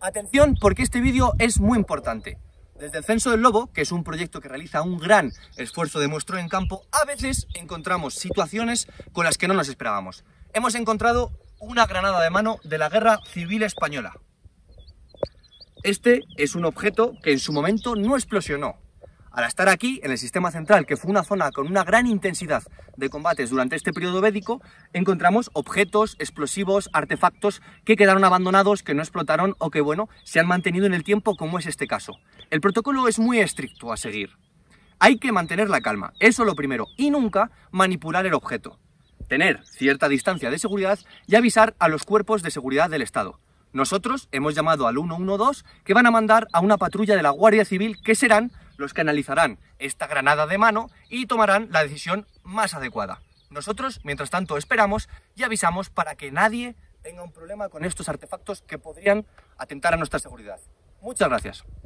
Atención porque este vídeo es muy importante. Desde el Censo del Lobo, que es un proyecto que realiza un gran esfuerzo de muestro en campo, a veces encontramos situaciones con las que no nos esperábamos. Hemos encontrado una granada de mano de la Guerra Civil Española. Este es un objeto que en su momento no explosionó, al estar aquí, en el sistema central, que fue una zona con una gran intensidad de combates durante este periodo védico, encontramos objetos, explosivos, artefactos que quedaron abandonados, que no explotaron o que, bueno, se han mantenido en el tiempo, como es este caso. El protocolo es muy estricto a seguir. Hay que mantener la calma, eso lo primero, y nunca manipular el objeto. Tener cierta distancia de seguridad y avisar a los cuerpos de seguridad del Estado. Nosotros hemos llamado al 112 que van a mandar a una patrulla de la Guardia Civil que serán los que analizarán esta granada de mano y tomarán la decisión más adecuada. Nosotros, mientras tanto, esperamos y avisamos para que nadie tenga un problema con estos artefactos que podrían atentar a nuestra seguridad. Muchas gracias.